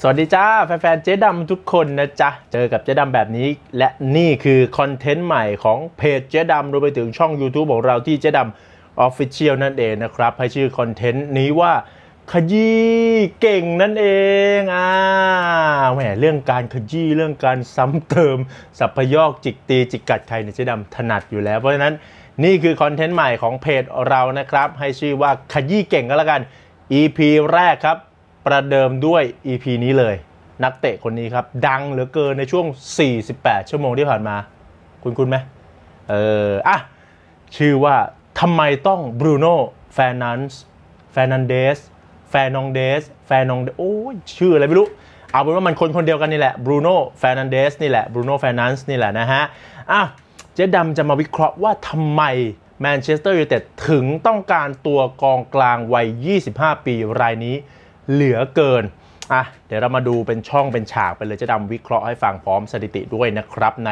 สวัสดีจ้าแฟนๆเจ๊ดำทุกคนนะจ๊ะ เจอกับเจ๊ดำแบบนี้ และนี่คือคอนเทนต์ใหม่ของเพจเจ๊ดำรวมไปถึงช่อง YouTube ของเราที่เจ๊ดำออฟฟิเชียลนั่นเองนะครับ ให้ชื่อคอนเทนต์นี้ว่า ขยี้เก่งนั่นเอง อ่าแหมเรื่องการขยี้เรื่องการซ้ำเติม สัพยอกจิกตีจิกกัดใครเนี่ยเจ๊ดำ ถนัดอยู่แล้วเพราะฉะนั้น นี่คือคอนเทนต์ใหม่ของเพจเรานะครับ ให้ชื่อว่าขยี้เก่งก็แล้วกัน EP แรกครับประเดิมด้วย EP นี้เลย นักเตะคนนี้ครับ ดังเหลือเกินในช่วง 48 ชั่วโมงที่ผ่านมา คุณคุณไหมเอออ่ะ ชื่อว่าทำไมต้องบรูโน่แฟนันส์แฟนันเดสแฟนนองเดสแฟนนองเดโอ้ยชื่ออะไรไม่รู้ เอาเป็นว่ามันคนคนเดียวกันนี่แหละบรูโน่แฟนันเดสนี่แหละบรูโน่แฟนนันส์นี่แหละนะฮะ อ่ะ เจ๊ดำจะมาวิเคราะห์ว่าทำไมแมนเชสเตอร์ยูไนเต็ดถึงต้องการตัวกองกลางวัย25 ปีรายนี้เหลือเกิน อ่ะ เดี๋ยวเรามาดูเป็นช่องเป็นฉากไปเลยจะดำวิเคราะห์ให้ฟังพร้อมสถิติด้วยนะครับ ใน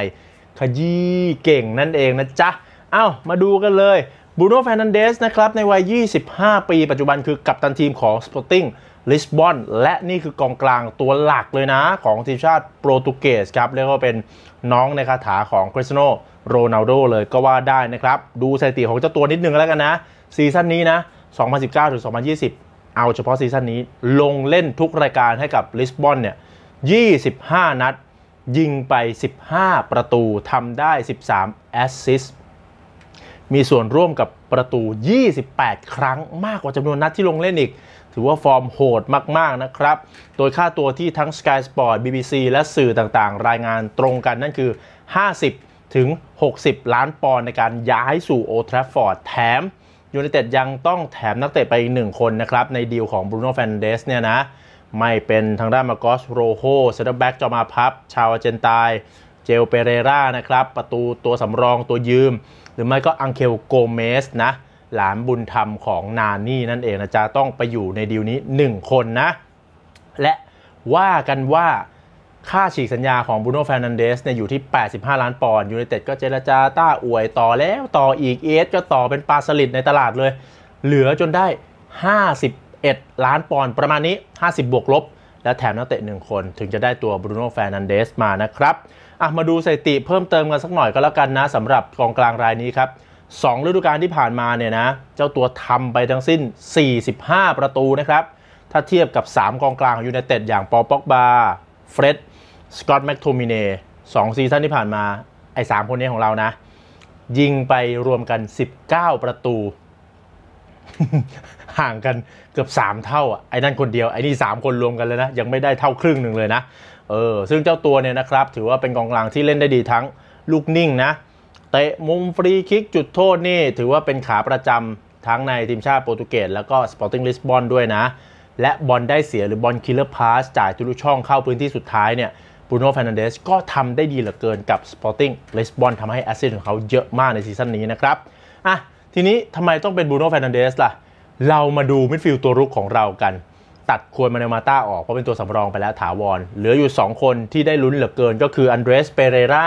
ขยี้เก่งนั่นเองนะจ๊ะ เอ้ามาดูกันเลยบูโน่แฟนันเดสนะครับ ในวัย 25 ปีปัจจุบันคือกัปตันทีมของสปอร์ติ้งลิสบอนและนี่คือกองกลางตัวหลักเลยนะของทีมชาติโปรตุเกสครับ เรียกว่าเป็นน้องในคาถาของคริสโนโรนัลโดเลยก็ว่าได้นะครับดูสถิติของเจ้าตัวนิดนึงแล้วกันนะซีซั่นนี้นะ2019-2020เอาเฉพาะซีซั่นนี้ลงเล่นทุกรายการให้กับลิสบอนเนี่ย 25 นัด ยิงไป 15 ประตูทำได้ 13 แอสซิสมีส่วนร่วมกับประตู 28 ครั้งมากกว่าจำนวนนัดที่ลงเล่นอีก ถือว่าฟอร์มโหดมาก ๆ นะครับโดยค่าตัวที่ทั้ง Sky Sport BBC และสื่อต่างๆ รายงานตรงกันนั่นคือ 50 ถึง 60 ล้านปอนด์ในการย้ายสู่โอทราฟอร์ดแถมยูไนเต็ดยังต้องแถมนักเตะไปอีกหนึ่งคนนะครับ ในดีลของบรูโน่แฟนเดสเนี่ยนะ ไม่เป็นทางด้านมาโกสโรโฮเซนเตอร์แบ็กจอมาพับ ชาวอาเจนตายเจลเปเรรานะครับ ประตูตัวสำรองตัวยืม หรือไม่ก็อังเคลโกเมสนะ หลานบุญธรรมของนานี่นั่นเองนะจ๊ะต้องไปอยู่ในดีลนี้1คนนะ และว่ากันว่าค่าฉีกสัญญาของบูโน่แฟนันเดสเนี่ยอยู่ที่ 85 ล้านปอนด์ ยูไนเต็ดก็เจรจาต้าอวยต่อแล้ว ต่ออีกเอส ก็ต่อเป็นปลาสลิดในตลาดเลย เหลือจนได้ 51 ล้านปอนด์ประมาณนี้ 50 บวกลบ และแถมนักเตะ 1 คน ถึงจะได้ตัวบูโน่แฟนันเดสมานะครับอ่ะมาดูสถิติเพิ่มเติมกันสักหน่อยก็แล้วกันนะสำหรับกองกลางรายนี้ครับสองฤดูกาลที่ผ่านมาเนี่ยนะเจ้าตัวทำไปทั้งสิ้น 45 ประตูนะครับถ้าเทียบกับ 3 กองกลางของยูไนเต็ดอย่างปอปอกบาเฟร็ดสกอตแมกโทมิเน่สองซีซั่นที่ผ่านมา ไอ้สามคนนี้ของเรานะ ยิงไปรวมกันสิบเก้าประตู ห่างกันเกือบสามเท่าอ่ะไอ้นั่นคนเดียว ไอ้นี่สามคนรวมกันเลยนะ ยังไม่ได้เท่าครึ่งหนึ่งเลยนะ เออ ซึ่งเจ้าตัวเนี่ยนะครับ ถือว่าเป็นกองกลางที่เล่นได้ดีทั้งลูกนิ่งนะ เตะมุมฟรีคิกจุดโทษนี่ ถือว่าเป็นขาประจำทั้งในทีมชาติโปรตุเกสแล้วก็สปอร์ติ้งลิสบอนด้วยนะและบอลได้เสียหรือบอลคิลเลอร์พาสจ่ายทุลุช่องเข้าพื้นที่สุดท้ายเนี่ยบูโน่ฟานเดสก็ทำได้ดีเหลือเกินกับสปอร์ติ้งเลสบอนทำให้แอสซิสต์ของเขาเยอะมากในซีซั่นนี้นะครับ อ่ะ ทีนี้ทำไมต้องเป็นบูโน่ฟานเดสล่ะ เรามาดูมิดฟิลด์ตัวรุกของเรากัน ตัดควรมาเนมาต้าออก เพราะเป็นตัวสำรองไปแล้วถาวรเหลืออยู่ 2 คนที่ได้ลุ้นเหลือเกินก็คืออันเดรสเปเรรา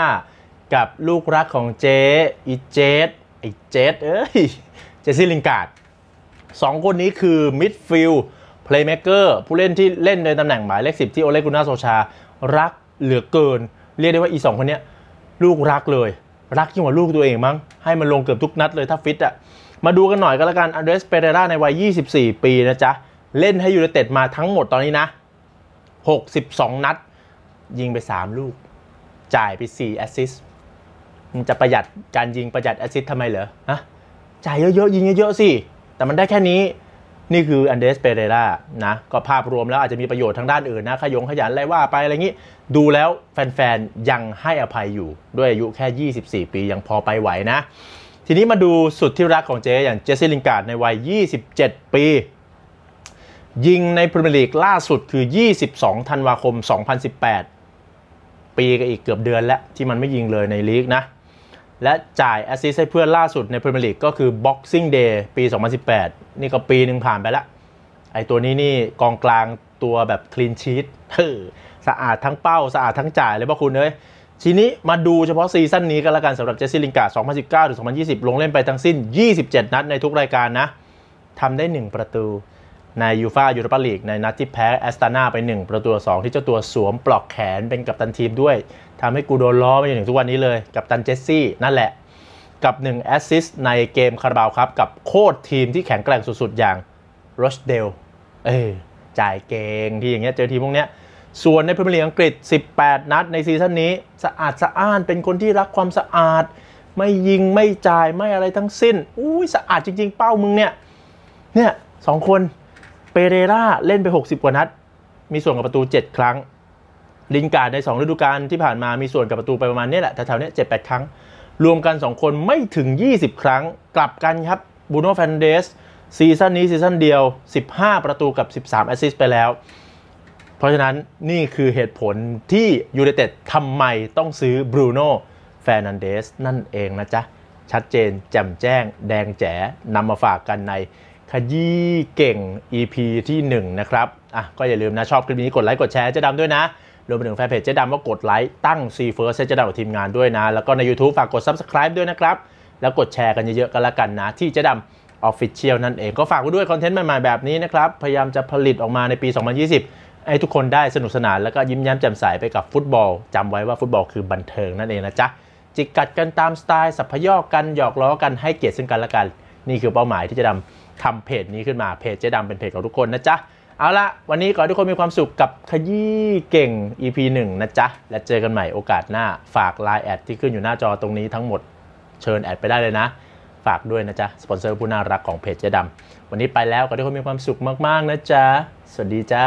กับลูกรักของเจอีเจสไอเจสเอ้ยเจสซี่ลิงการ์ดสองคนนี้คือมิดฟิลด์เพลย์เมคเกอร์ผู้เล่นที่เล่นในตำแหน่งหมายเลขสิบที่โอเลกุนาโซชา รักเหลือเกิน เรียกได้ว่าอีสองคนนี้ลูกรักเลย รักยิ่งกว่าลูกตัวเองมั้ง ให้มันลงเกือบทุกนัดเลยถ้าฟิตอะ่ะ มาดูกันหน่อยก็แล้วกันอันเดรสเปเรราในวัย 24 ปีนะจ๊ะ เล่นให้ยูไนเต็ดมาทั้งหมดตอนนี้นะ 62 นัด ยิงไป 3 ลูกจ่ายไป4แอสซิสมันจะประหยัดการยิงประหยัดแอสซิสทำไมเหรอฮะจ่ายเยอะๆยิงเยอะๆสิแต่มันได้แค่นี้นี่คืออันเดสเปเรรานะก็ภาพรวมแล้ว อาจจะมีประโยชน์ทางด้านอื่นนะขยงขยันอะไรว่าไปอะไรงี้ดูแล้วแฟนๆ ยังให้อภัยอยู่ด้วยอายุแค่ 24 ปี ยังพอไปไหวนะ ทีนี้มาดูสุดที่รักของเจอย่างเจสซี่ลิงการ์ดในวัย 27 ปี ยิงในพรีเมียร์ลีกล่าสุดคือ 22ธันวาคม 2018 ปีก็อีกเกือบเดือนแล้ว ที่มันไม่ยิงเลยในลีกนะและจ่ายแอสซิสให้เพื่อนล่าสุดในพรีเมียร์ลีกก็คือ Boxing Day ปี 2018 นี่ก็ปีหนึ่งผ่านไปละไอตัวนี้นี่กองกลางตัวแบบคลีนชีตสะอาดทั้งเป้าสะอาดทั้งจ่ายเลยพ่อคุณเลยทีนี้มาดูเฉพาะซีซั่นนี้กันละกันสำหรับเจสซี่ลิงการ์ด2019ถึง2020 ลงเล่นไปทั้งสิ้น 27 นัดในทุกรายการนะทำได้ 1 ประตูในยูฟายูโรปาลีกในนัดที่แพ้แอสตานาไป 1 ประตู2ที่เจ้าตัวสวมปลอกแขนเป็นกัปตันทีมด้วยทำให้กูโดนล้อมาอยถึงทุกวันนี้เลยกับตันเจสซี่นั่นแหละ กับ1แอสซิสในเกมคาราบาวครับกับโคตรทีมที่แข็งแกร่งสุด ๆ อย่างโรสเดลเอ้จ่ายเก่งที่อย่างเงี้ยเจอทีมพวกเนี้ย ส่วนในพรีเมียร์ลีกอังกฤษ 18 นัดในซีซั่นนี้สะอาดสะอ้านเป็นคนที่รักความสะอาด ไม่ยิงไม่จ่ายไม่อะไรทั้งสิ้นอุ้ยสะอาดจริงๆ เป้ามึงเนี่ยเนี่ยสองคนเปเรราเล่นไป60กว่านัด มีส่วนกับประตู 7 ครั้งลินการ์ดใน2ฤดูกาลที่ผ่านมามีส่วนกับประตูไปประมาณนี้แหละ แถวๆนี้เจ็ดแปดครั้ง รวมกัน 2 คนไม่ถึง 20 ครั้งกลับกันครับบูโน่แฟนเดสซีซั่นนี้ซีซั่นเดียว 15 ประตูกับ 13 แอสซิสต์ไปแล้ว เพราะฉะนั้นนี่คือเหตุผลที่ยูไนเต็ดทำไมต้องซื้อบรูโน่แฟนันเดสนั่นเองนะจ๊ะ ชัดเจน แจ่มแจ้งแดงแจ๋นำมาฝากกันในขยี้เก่ง EP ที่1นะครับอ่ะก็อย่าลืมนะชอบคลิปนี้กดไลค์กดแชร์เจ๊ดำด้วยนะรวมไปถึงแฟนเพจเจ๊ดำว่ากดไลค์ตั้งซีเฟิร์สเจ๊ดำกับทีมงานด้วยนะ แล้วก็ใน YouTube ฝากกด Subscribe ด้วยนะครับ แล้วกดแชร์กันเยอะๆ กันละกันนะ ที่เจ๊ดำออฟฟิเชียลนั่นเองก็ฝากไว้ด้วยคอนเทนต์ใหม่ๆแบบนี้นะครับ พยายามจะผลิตออกมาในปี 2020 ให้ทุกคนได้สนุกสนานแล้วก็ยิ้มแย้มแจ่มใสไปกับฟุตบอลจำไว้ว่าฟุตบอลคือบันเทิงนั่นเองนะจ๊ะจิกกัดกันตามสไตล์สัพพยอกกันหยอกล้อกันให้เกียรติซึ่งกันและกัน นี่คือเป้าหมายที่จะดำทำเพจนี้ขึ้นมาเพจเจ๊ดำเป็นเพจของทุกคนนะจ๊ะเอาละวันนี้ขอให้ทุกคนมีความสุขกับขยี้เก่ง EP 1 นะจ๊ะ และเจอกันใหม่โอกาสหน้าฝาก l ล n e แอดที่ขึ้นอยู่หน้าจอตรงนี้ทั้งหมด เชิญแอดไปได้เลยนะ ฝากด้วยนะจ๊ะ สปอนเซอร์ผู้น่ารักของเพจเจ๊ดำวันนี้ไปแล้วขอให้ทุกคนมีความสุขมากๆ นะจ๊ะ สวัสดีจ้า